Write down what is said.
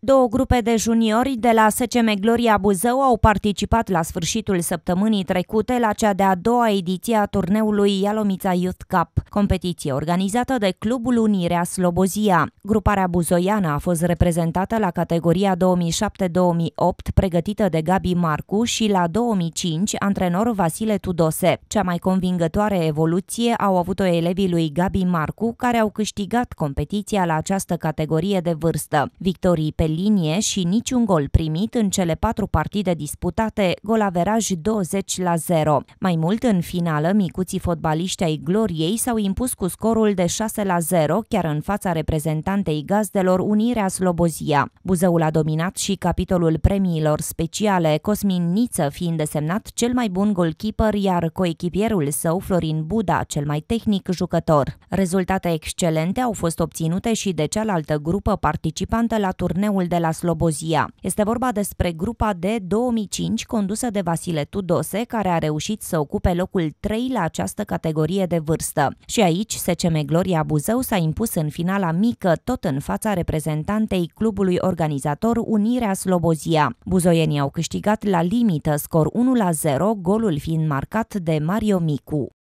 Două grupe de juniori de la SCM Gloria Buzău au participat la sfârșitul săptămânii trecute la cea de-a doua ediție a turneului Ialomița Youth Cup, competiție organizată de Clubul Unirea Slobozia. Gruparea buzoiană a fost reprezentată la categoria 2007-2008, pregătită de Gabi Marcu și la 2005, antrenor Vasile Tudose. Cea mai convingătoare evoluție au avut-o elevii lui Gabi Marcu, care au câștigat competiția la această categorie de vârstă. Victorii pe linie și niciun gol primit în cele patru partide disputate, Gol averaj 20 la 0. Mai mult, în finală, micuții fotbaliști ai Gloriei s-au impus cu scorul de 6 la 0, chiar în fața reprezentantei gazdelor Unirea Slobozia. Buzăul a dominat și capitolul premiilor speciale, Cosmin Niță fiind desemnat cel mai bun golkeeper, iar coechipierul său, Florin Buda, cel mai tehnic jucător. Rezultate excelente au fost obținute și de cealaltă grupă participantă la turneul Romul de la Slobozia. Este vorba despre grupa de 2005 condusă de Vasile Tudose, care a reușit să ocupe locul 3 la această categorie de vârstă. Și aici, SCM Gloria Buzău s-a impus în finala mică, tot în fața reprezentantei clubului organizator Unirea Slobozia. Buzoienii au câștigat la limită scor 1 la 0, golul fiind marcat de Mario Micu.